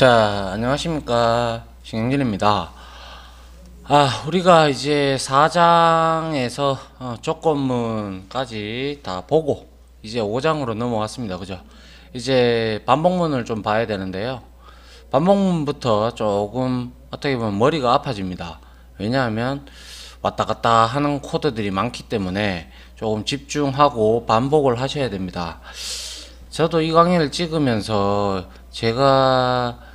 자, 안녕하십니까. 신영진입니다. 아, 우리가 이제 4장에서 어, 조건문까지 다 보고 이제 5장으로 넘어왔습니다. 그죠? 이제 반복문을 좀 봐야 되는데요. 반복문부터 조금 어떻게 보면 머리가 아파집니다. 왜냐하면 왔다 갔다 하는 코드들이 많기 때문에 조금 집중하고 반복을 하셔야 됩니다. 저도 이 강의를 찍으면서 제가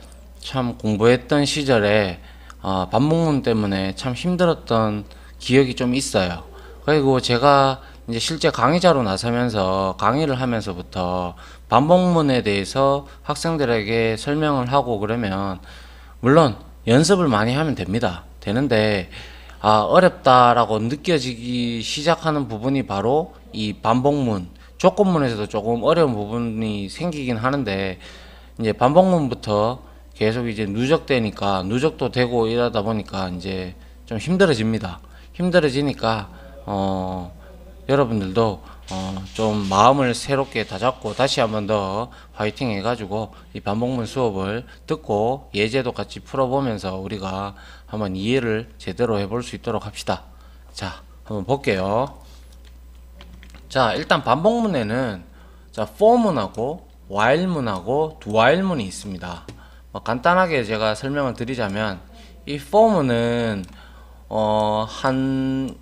참 공부했던 시절에 어, 반복문 때문에 참 힘들었던 기억이 좀 있어요. 그리고 제가 이제 실제 강의자로 나서면서 강의를 하면서부터 반복문에 대해서 학생들에게 설명을 하고 그러면 물론 연습을 많이 하면 됩니다. 되는데 아, 어렵다라고 느껴지기 시작하는 부분이 바로 이 반복문, 조건문에서도 조금 어려운 부분이 생기긴 하는데 이제 반복문부터 계속 이제 누적되니까 누적도 되고 이러다 보니까 이제 좀 힘들어집니다. 힘들어지니까 어, 여러분들도 어, 좀 마음을 새롭게 다잡고 다시 한번 더 화이팅 해가지고 이 반복문 수업을 듣고 예제도 같이 풀어보면서 우리가 한번 이해를 제대로 해볼 수 있도록 합시다. 자, 한번 볼게요. 자, 일단 반복문에는 자, for문하고 while문하고 doile문이 있습니다. 어, 간단하게 제가 설명을 드리자면 이 폼은 어, 한,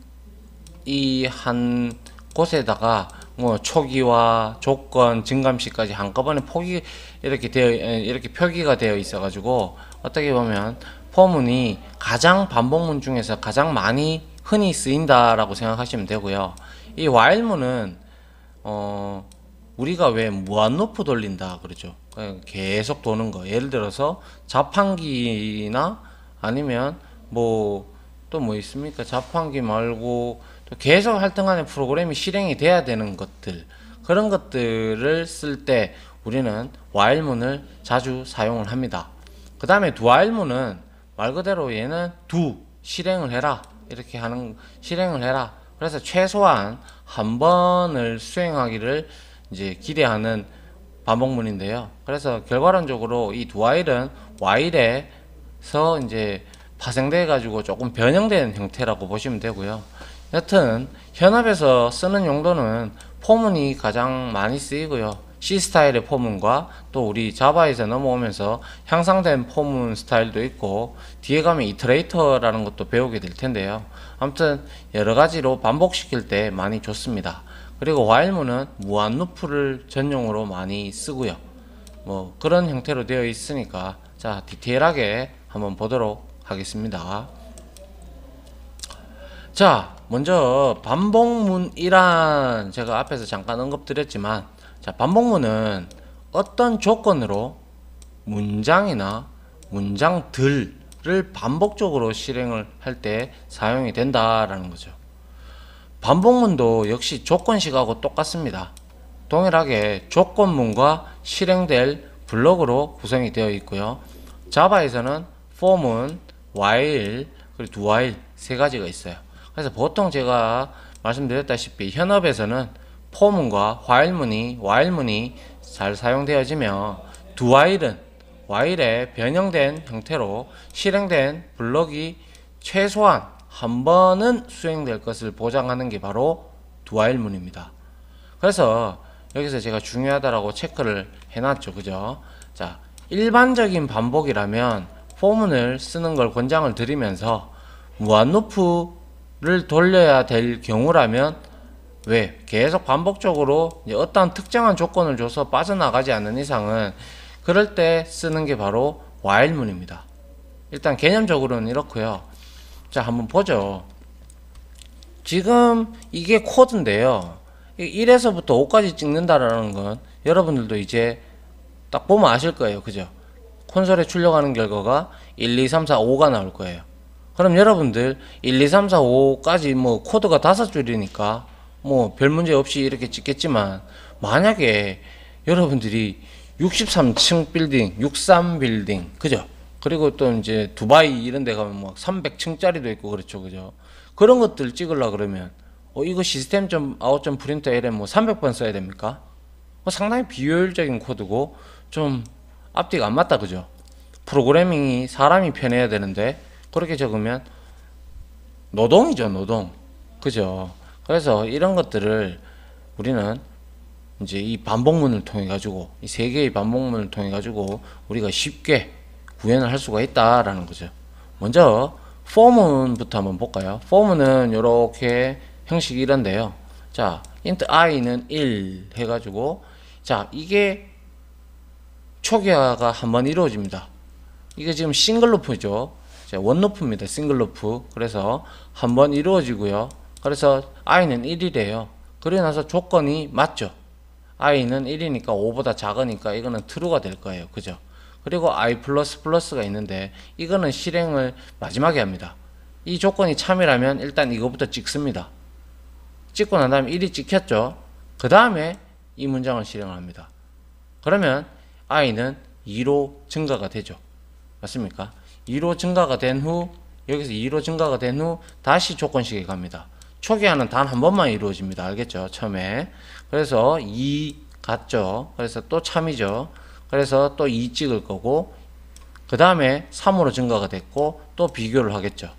이 한 곳에다가 뭐 초기와 조건, 증감시까지 한꺼번에 포기 이렇게 되어 이렇게 표기가 되어 있어 가지고 어떻게 보면 포문이 가장 반복문 중에서 가장 많이 흔히 쓰인다라고 생각하시면 되고요. 이 while문은 어 우리가 왜 무한루프 돌린다 그러죠. 예, 계속 도는 거. 예를 들어서 자판기나 아니면 뭐 또뭐 뭐 있습니까? 자판기 말고 또 계속 활동하는 프로그램이 실행이 돼야 되는 것들 그런 것들을 쓸 때 우리는 while문을 자주 사용을 합니다. 그 다음에 dowhile문은 말 그대로 얘는 do 실행을 해라 이렇게 하는 실행을 해라. 그래서 최소한 한 번을 수행하기를 이제 기대하는 반복문인데요. 그래서 결과론적으로 이두 와일은 와일에서 이제 파생돼 가지고 조금 변형된 형태라고 보시면 되고요. 여튼 현업에서 쓰는 용도는 포문이 가장 많이 쓰이고요. C 스타일의 포문과 또 우리 자바에서 넘어오면서 향상된 포문 스타일도 있고 뒤에 가면 이트레이터라는 것도 배우게 될 텐데요. 아무튼 여러 가지로 반복시킬 때 많이 좋습니다. 그리고 와일문은 무한루프를 전용으로 많이 쓰고요. 뭐 그런 형태로 되어 있으니까 자 디테일하게 한번 보도록 하겠습니다. 자 먼저 반복문이란 제가 앞에서 잠깐 언급드렸지만 자 반복문은 어떤 조건으로 문장이나 문장들을 반복적으로 실행을 할 때 사용이 된다라는 거죠. 반복문도 역시 조건식하고 똑같습니다. 동일하게 조건문과 실행될 블록으로 구성이 되어 있고요. 자바에서는 form은 while 그리고 while 세 가지가 있어요. 그래서 보통 제가 말씀드렸다시피 현업에서는 f o r m 과 while문이 while문이 잘 사용되어지며 do while은 while의 변형된 형태로 실행된 블록이 최소한 한 번은 수행될 것을 보장하는 게 바로 두아일문입니다 그래서 여기서 제가 중요하다라고 체크를 해놨죠. 그죠? 자, 일반적인 반복이라면 포문을 쓰는 걸 권장을 드리면서 무한루프를 돌려야 될 경우라면 왜? 계속 반복적으로 어떤 특정한 조건을 줘서 빠져나가지 않는 이상은 그럴 때 쓰는 게 바로 while문입니다. 일단 개념적으로는 이렇고요. 자 한번 보죠 지금 이게 코드인데요 1에서부터 5까지 찍는다라는 건 여러분들도 이제 딱 보면 아실 거예요 그죠 콘솔에 출력하는 결과가 1, 2, 3, 4, 5가 나올 거예요 그럼 여러분들 1, 2, 3, 4, 5까지 뭐 코드가 다섯 줄이니까 뭐 별 문제 없이 이렇게 찍겠지만 만약에 여러분들이 63층 빌딩, 63빌딩 그죠 그리고 또 이제 두바이 이런 데 가면 뭐 300층짜리도 있고 그렇죠. 그죠? 그런 것들 찍으려 고 그러면 어 이거 시스템 좀 아웃 점 프린터 LM 뭐 300번 써야 됩니까? 뭐 상당히 비효율적인 코드고 좀 앞뒤가 안 맞다 그죠? 프로그래밍이 사람이 편해야 되는데 그렇게 적으면 노동이죠, 노동. 그죠? 그래서 이런 것들을 우리는 이제 이 반복문을 통해 가지고 이 세 개의 반복문을 통해 가지고 우리가 쉽게 구현을 할 수가 있다라는 거죠. 먼저 폼은부터 한번 볼까요? 폼은 이렇게 형식이 이런데요. 자, int i는 1 해가지고 자, 이게 초기화가 한번 이루어집니다. 이게 지금 싱글 루프죠. 원 루프입니다. 싱글 루프. 그래서 한번 이루어지고요. 그래서 i는 1이래요. 그리고 나서 조건이 맞죠. i는 1이니까 5보다 작으니까 이거는 true가 될 거예요. 그죠? 그리고 i++ 가 있는데 이거는 실행을 마지막에 합니다. 이 조건이 참이라면 일단 이거부터 찍습니다. 찍고 난 다음에 1이 찍혔죠. 그 다음에 이 문장을 실행을 합니다. 그러면 i는 2로 증가가 되죠. 맞습니까? 2로 증가가 된 후 여기서 2로 증가가 된 후 다시 조건식에 갑니다. 초기화는 단 한 번만 이루어집니다. 알겠죠? 처음에. 그래서 2 같죠? 그래서 또 참이죠. 그래서 또 2 찍을 거고 그 다음에 3으로 증가가 됐고 또 비교를 하겠죠.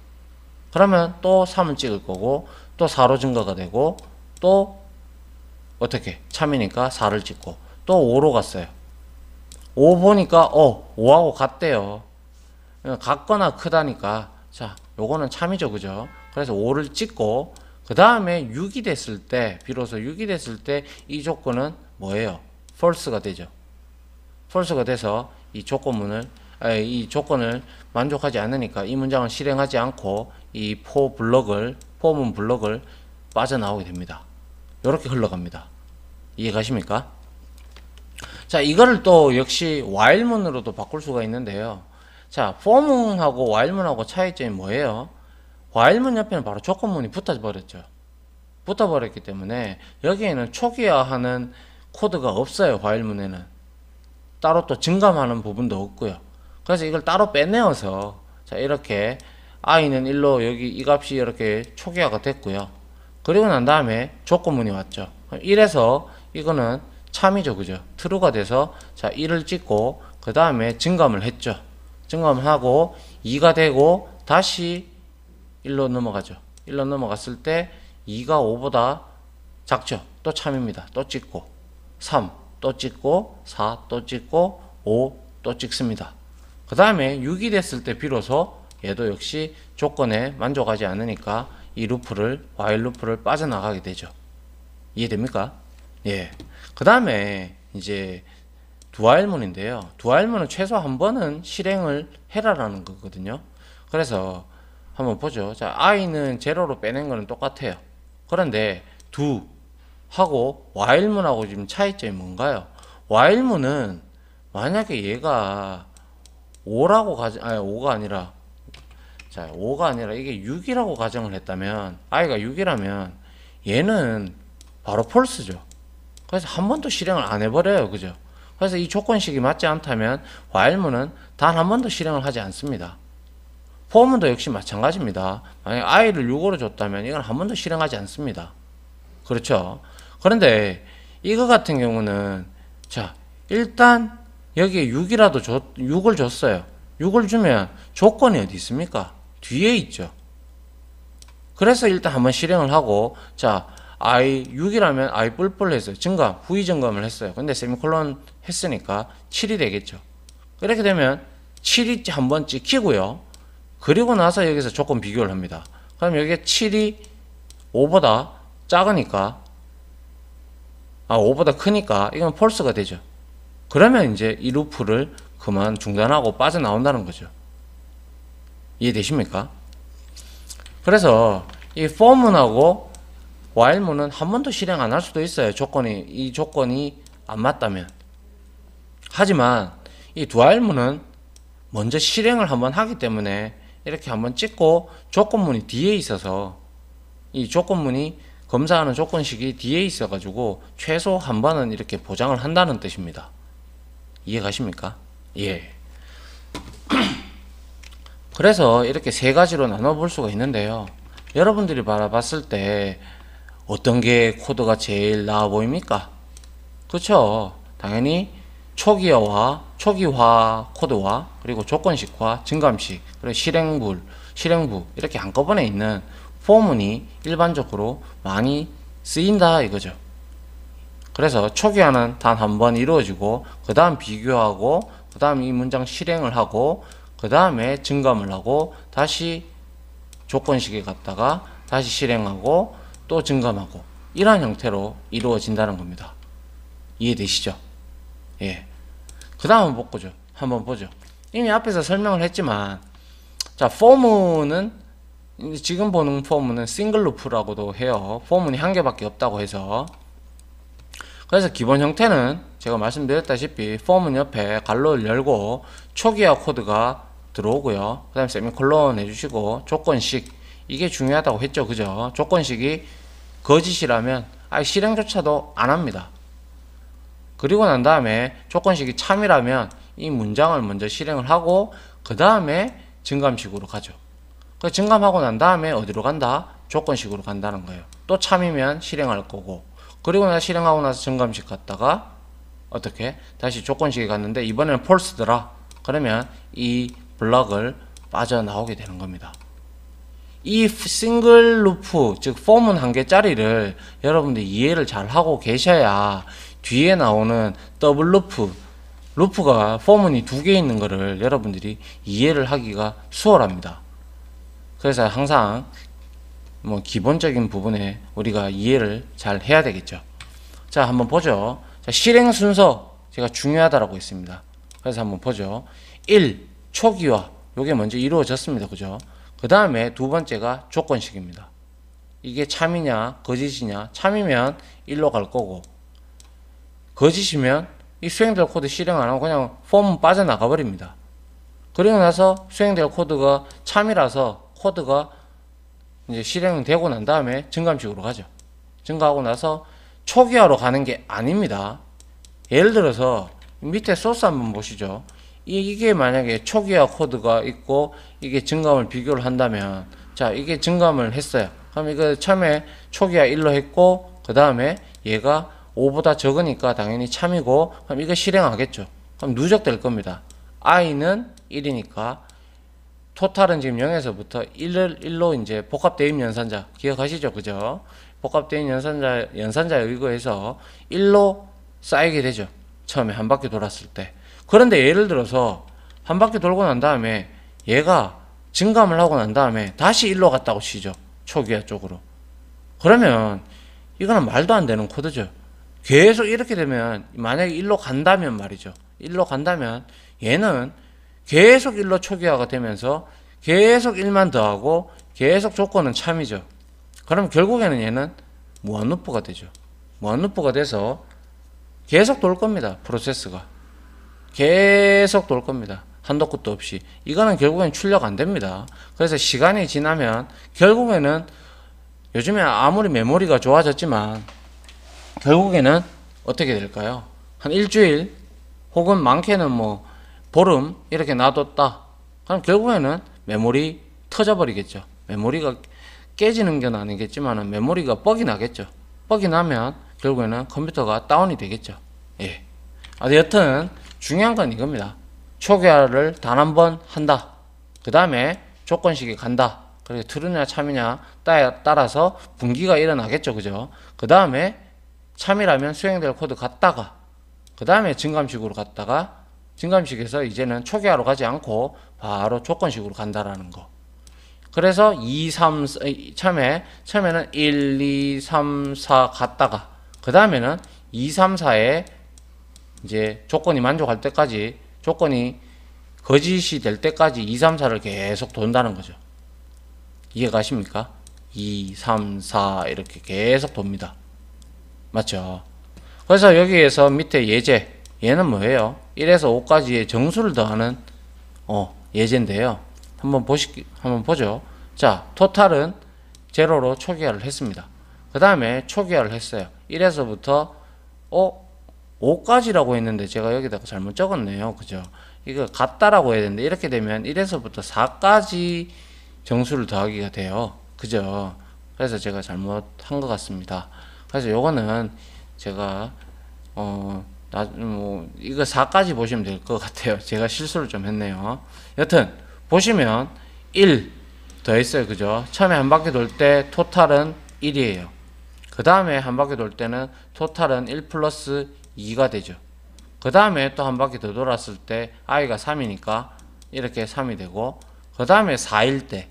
그러면 또 3을 찍을 거고 또 4로 증가가 되고 또 어떻게 참이니까 4를 찍고 또 5로 갔어요. 5 보니까 어 5하고 같대요. 같거나 크다니까 자 요거는 참이죠 그죠? 그래서 5를 찍고 그 다음에 6이 됐을 때 비로소 6이 됐을 때 이 조건은 뭐예요? false가 되죠. 폴스가 돼서 이 조건문을 아, 이 조건을 만족하지 않으니까 이 문장을 실행하지 않고 이포 블럭을 포문 블럭을 빠져나오게 됩니다. 이렇게 흘러갑니다. 이해가십니까? 자 이거를 또 역시 while문으로도 바꿀 수가 있는데요. 자 for문하고 while문하고 차이점이 뭐예요? while문 옆에는 바로 조건문이 붙어버렸죠. 붙어버렸기 때문에 여기에는 초기화하는 코드가 없어요. while문에는. 따로 또 증감하는 부분도 없고요. 그래서 이걸 따로 빼내어서 자 이렇게 i는 1로 여기 이 값이 이렇게 초기화가 됐고요. 그리고 난 다음에 조건문이 왔죠. 그럼 1에서 이거는 참이죠. 그죠? true가 돼서 자 1을 찍고 그 다음에 증감을 했죠. 증감하고 2가 되고 다시 1로 넘어가죠. 1로 넘어갔을 때 2가 5보다 작죠. 또 참입니다. 또 찍고 3또 찍고 4 또 찍고 5 또 찍습니다. 그 다음에 6이 됐을 때 비로소 얘도 역시 조건에 만족하지 않으니까 이 루프를 while 루프를 빠져나가게 되죠. 이해됩니까? 예. 그 다음에 이제 두알문인데요. 두알문은 최소 한 번은 실행을 해라라는 거거든요. 그래서 한번 보죠. 자, i는 제로로 빼낸 거는 똑같아요. 그런데 두 하고 와일문하고 지금 차이점이 뭔가요? 와일문은 만약에 얘가 5라고 가정 아니 5가 아니라 자 5가 아니라 이게 6이라고 가정을 했다면 아이가 6이라면 얘는 바로 폴스죠. 그래서 한 번도 실행을 안 해버려요. 그죠? 그래서 이 조건식이 맞지 않다면 와일문은 단 한 번도 실행을 하지 않습니다. 포문도 역시 마찬가지입니다. 만약 아이를 6으로 줬다면 이건 한 번도 실행하지 않습니다. 그렇죠? 그런데 이거 같은 경우는 자 일단 여기에 6이라도 줬, 6을 줬어요. 6을 주면 조건이 어디 있습니까? 뒤에 있죠. 그래서 일단 한번 실행을 하고 자 i 6이라면 i 뿔뿔 했어요. 증감, 후위 증감을 했어요. 근데 세미콜론 했으니까 7이 되겠죠. 그렇게 되면 7이 한번 찍히고요. 그리고 나서 여기서 조건 비교를 합니다. 그럼 여기에 7이 5보다 작으니까 아, 5보다 크니까 이건 폴스가 되죠. 그러면 이제 이 루프를 그만 중단하고 빠져나온다는 거죠. 이해되십니까? 그래서 이 for문하고 while문은 한 번도 실행 안 할 수도 있어요. 조건이 이 조건이 안 맞다면. 하지만 이 dual문은 먼저 실행을 한번 하기 때문에 이렇게 한번 찍고 조건문이 뒤에 있어서 이 조건문이 검사하는 조건식이 뒤에 있어가지고 최소 한 번은 이렇게 보장을 한다는 뜻입니다. 이해가십니까? 예. 그래서 이렇게 세 가지로 나눠볼 수가 있는데요. 여러분들이 바라봤을 때 어떤 게 코드가 제일 나아 보입니까? 그쵸? 그렇죠? 당연히 초기화와 초기화 코드와 그리고 조건식과 증감식 그리고 실행부 실행부 이렇게 한꺼번에 있는 포문이 일반적으로 많이 쓰인다 이거죠. 그래서 초기화는 단 한 번 이루어지고 그 다음 비교하고 그 다음 이 문장 실행을 하고 그 다음에 증감을 하고 다시 조건식에 갔다가 다시 실행하고 또 증감하고 이러한 형태로 이루어진다는 겁니다. 이해되시죠? 예. 그 다음은 복구죠. 한번 보죠. 이미 앞에서 설명을 했지만 자, 포문은 지금 보는 포문은 싱글 루프라고도 해요. 포문이 한 개밖에 없다고 해서. 그래서 기본 형태는 제가 말씀드렸다시피 포문 옆에 갈로를 열고 초기화 코드가 들어오고요. 그 다음에 세미콜론 해주시고 조건식 이게 중요하다고 했죠. 그죠? 조건식이 거짓이라면 아예 실행조차도 안 합니다. 그리고 난 다음에 조건식이 참이라면 이 문장을 먼저 실행을 하고 그 다음에 증감식으로 가죠. 그 증감하고 난 다음에 어디로 간다? 조건식으로 간다는 거예요. 또 참이면 실행할 거고 그리고 나 실행하고 나서 증감식 갔다가 어떻게? 다시 조건식에 갔는데 이번에는 폴스더라. 그러면 이 블럭을 빠져나오게 되는 겁니다. 이 싱글 루프 즉 폼은 한 개짜리를 여러분들 이해를 잘 하고 계셔야 뒤에 나오는 더블 루프 루프가 포문이 두 개 있는 거를 여러분들이 이해를 하기가 수월합니다. 그래서 항상 뭐 기본적인 부분에 우리가 이해를 잘 해야 되겠죠. 자, 한번 보죠. 자, 실행 순서 제가 중요하다라고 했습니다. 그래서 한번 보죠. 1. 초기화. 요게 먼저 이루어졌습니다. 그죠? 그 다음에 두 번째가 조건식입니다. 이게 참이냐 거짓이냐 참이면 1로 갈 거고 거짓이면 이 수행될 코드 실행 안 하고 그냥 폼 빠져나가 버립니다. 그리고 나서 수행될 코드가 참이라서 코드가 이제 실행되고 난 다음에 증감식으로 가죠. 증가하고 나서 초기화로 가는 게 아닙니다. 예를 들어서 밑에 소스 한번 보시죠. 이게 만약에 초기화 코드가 있고 이게 증감을 비교를 한다면 자 이게 증감을 했어요. 그럼 이거 참에 초기화 1로 했고 그 다음에 얘가 5보다 적으니까 당연히 참이고 그럼 이거 실행하겠죠. 그럼 누적될 겁니다. i는 1이니까 토탈은 지금 0에서부터 1, 1로 이제 복합대입 연산자 기억하시죠? 그죠? 복합대입 연산자, 연산자에 의거해서 1로 쌓이게 되죠. 처음에 한 바퀴 돌았을 때. 그런데 예를 들어서 한 바퀴 돌고 난 다음에 얘가 증감을 하고 난 다음에 다시 1로 갔다고 치죠. 초기화 쪽으로. 그러면 이거는 말도 안 되는 코드죠. 계속 이렇게 되면 만약에 1로 간다면 말이죠. 1로 간다면 얘는 계속 일로 초기화가 되면서 계속 일만 더하고 계속 조건은 참이죠. 그럼 결국에는 얘는 무한루프가 되죠. 무한루프가 돼서 계속 돌 겁니다. 프로세스가. 계속 돌 겁니다. 한도 끝도 없이. 이거는 결국엔 출력 안 됩니다. 그래서 시간이 지나면 결국에는 요즘에 아무리 메모리가 좋아졌지만 결국에는 어떻게 될까요? 한 일주일 혹은 많게는 뭐 보름 이렇게 놔뒀다. 그럼 결국에는 메모리 터져버리겠죠. 메모리가 깨지는 건 아니겠지만 메모리가 뻑이 나겠죠. 뻑이 나면 결국에는 컴퓨터가 다운이 되겠죠. 예. 아, 여튼 중요한 건 이겁니다. 초기화를 단 한 번 한다. 그 다음에 조건식이 간다. 그래서 트루냐 참이냐 따라서 분기가 일어나겠죠. 그죠? 그 다음에 참이라면 수행될 코드 갔다가 그 다음에 증감식으로 갔다가 증감식에서 이제는 초기화로 가지 않고 바로 조건식으로 간다라는 거. 그래서 2, 3, 처음에, 처음에는 1, 2, 3, 4 갔다가, 그 다음에는 2, 3, 4에 이제 조건이 만족할 때까지, 조건이 거짓이 될 때까지 2, 3, 4를 계속 돈다는 거죠. 이해가십니까? 2, 3, 4 이렇게 계속 돕니다. 맞죠? 그래서 여기에서 밑에 예제, 얘는 뭐예요? 1에서 5까지의 정수를 더하는 어, 예제인데요. 한번 보시 한번 보죠. 자, 토탈은 제로로 초기화를 했습니다. 그 다음에 초기화를 했어요. 1에서부터 어? 5까지라고 했는데 제가 여기다가 잘못 적었네요. 그죠? 이거 같다라고 해야 되는데 이렇게 되면 1에서부터 4까지 정수를 더하기가 돼요. 그죠? 그래서 제가 잘못한 것 같습니다. 그래서 요거는 제가 어 나, 뭐, 이거 4까지 보시면 될 것 같아요. 제가 실수를 좀 했네요. 여튼, 보시면 1 더있어요 그죠? 처음에 한 바퀴 돌 때 토탈은 1이에요. 그 다음에 한 바퀴 돌 때는 토탈은 1 플러스 2가 되죠. 그 다음에 또 한 바퀴 더 돌았을 때 i가 3이니까 이렇게 3이 되고, 그 다음에 4일 때,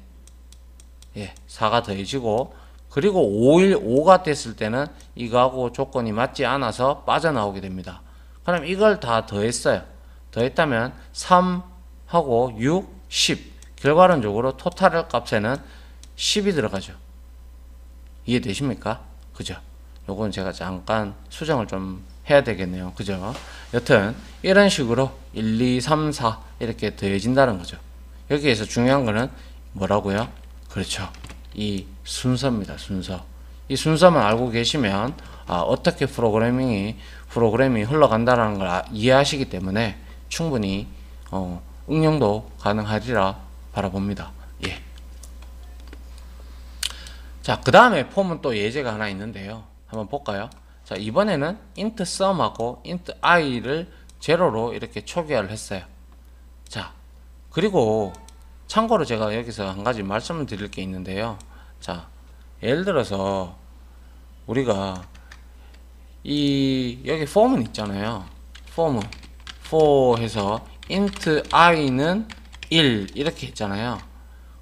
예, 4가 더해지고, 그리고 5일 5가 됐을 때는 이거하고 조건이 맞지 않아서 빠져나오게 됩니다. 그럼 이걸 다 더했어요. 더했다면 3하고 6, 10. 결과론적으로 토탈 값에는 10이 들어가죠. 이해되십니까? 그죠? 요건 제가 잠깐 수정을 좀 해야 되겠네요. 그죠? 여튼 이런 식으로 1, 2, 3, 4 이렇게 더해진다는 거죠. 여기에서 중요한 거는 뭐라고요? 그렇죠. 이 순서입니다. 순서. 이 순서만 알고 계시면 아, 어떻게 프로그래밍이 프로그램이 흘러간다라는 걸 아, 이해하시기 때문에 충분히 어, 응용도 가능하리라 바라봅니다. 예. 자, 그 다음에 폼은 또 예제가 하나 있는데요. 한번 볼까요? 자, 이번에는 int sum하고 int i를 제로로 이렇게 초기화를 했어요. 자, 그리고 참고로 제가 여기서 한 가지 말씀을 드릴 게 있는데요. 자, 예를 들어서 우리가 이 여기 f o r m 은 있잖아요 폼 for 해서 int i는 1 이렇게 했잖아요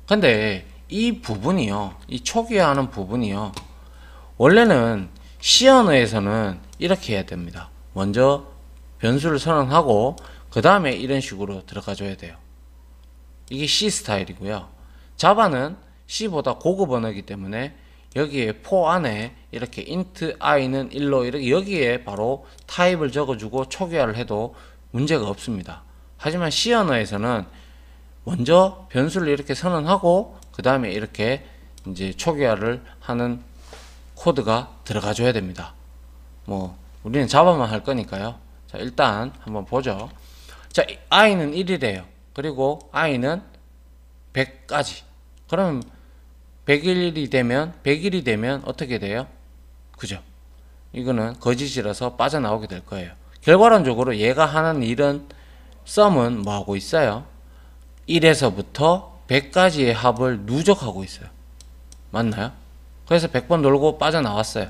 근데 이 부분이요 이 초기화하는 부분이요 원래는 c 언어에서는 이렇게 해야 됩니다 먼저 변수를 선언하고 그 다음에 이런 식으로 들어가 줘야 돼요 이게 C 스타일이고요 자바는 C보다 고급 언어이기 때문에 여기에 포 안에 이렇게 int i는 1로 이렇게 여기에 바로 타입을 적어주고 초기화를 해도 문제가 없습니다. 하지만 C 언어에서는 먼저 변수를 이렇게 선언하고 그 다음에 이렇게 이제 초기화를 하는 코드가 들어가 줘야 됩니다. 뭐 우리는 자바만 할 거니까요. 자 일단 한번 보죠. 자 i는 1이래요. 그리고 i는 100까지. 그럼 100일이 되면 100일이 되면 어떻게 돼요? 그죠? 이거는 거짓이라서 빠져나오게 될 거예요. 결과론적으로 얘가 하는 일은 썸은 뭐 하고 있어요? 1에서부터 100까지의 합을 누적하고 있어요. 맞나요? 그래서 100번 놀고 빠져나왔어요.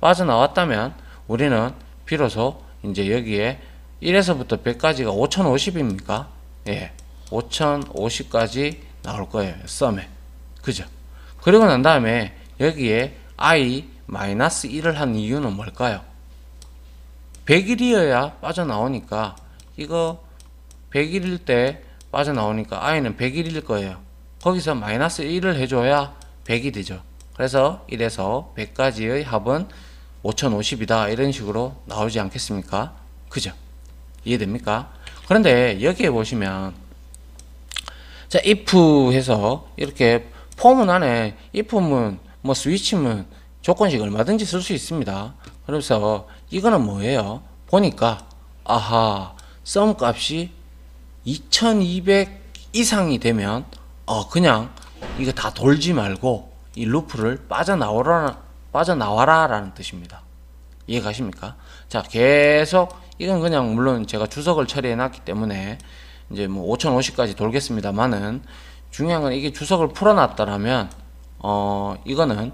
빠져나왔다면 우리는 비로소 이제 여기에 1에서부터 100까지가 5050입니까? 예. 5050까지 나올 거예요. 썸에. 그죠? 그리고 난 다음에 여기에 i 1을 한 이유는 뭘까요? 100일이어야 빠져나오니까 이거 100일일 때 빠져나오니까 i는 100일일 거예요. 거기서 마이너스 1을 해줘야 100이 되죠. 그래서 1에서 100까지의 합은 5050이다 이런 식으로 나오지 않겠습니까? 그죠? 이해됩니까? 그런데 여기에 보시면 자 if 해서 이렇게 폼은 안에 if문, 뭐 스위치문, 조건식 얼마든지 쓸 수 있습니다. 그래서 이거는 뭐예요? 보니까 아하, 썸 값이 2200 이상이 되면 어 그냥 이거 다 돌지 말고 이 루프를 빠져나오라 빠져나와라 라는 뜻입니다. 이해가십니까? 자 계속 이건 그냥 물론 제가 주석을 처리해 놨기 때문에 이제 뭐 5050까지 돌겠습니다만은 중요한 건 이게 주석을 풀어놨다라면어 이거는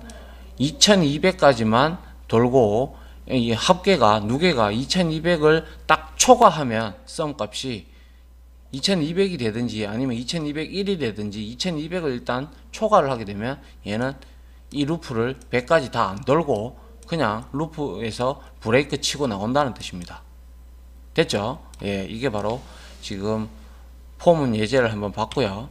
2200까지만 돌고 이 합계가 누계가 2200을 딱 초과하면 썸값이 2200이 되든지 아니면 2201이 되든지 2200을 일단 초과를 하게 되면 얘는 이 루프를 100까지 다 안 돌고 그냥 루프에서 브레이크 치고 나온다는 뜻입니다. 됐죠? 예, 이게 바로 지금 포문 예제를 한번 봤고요.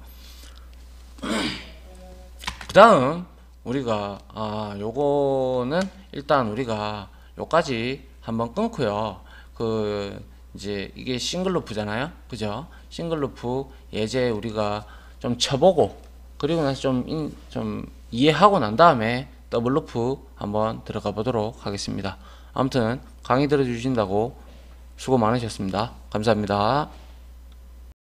그 다음 우리가 아 요거는 일단 우리가 요까지 한번 끊고요 그 이제 이게 싱글루프잖아요 그죠 싱글루프 예제 우리가 좀 쳐보고 그리고 나서 좀, 좀 이해하고 난 다음에 더블루프 한번 들어가 보도록 하겠습니다 아무튼 강의 들어주신다고 수고 많으셨습니다 감사합니다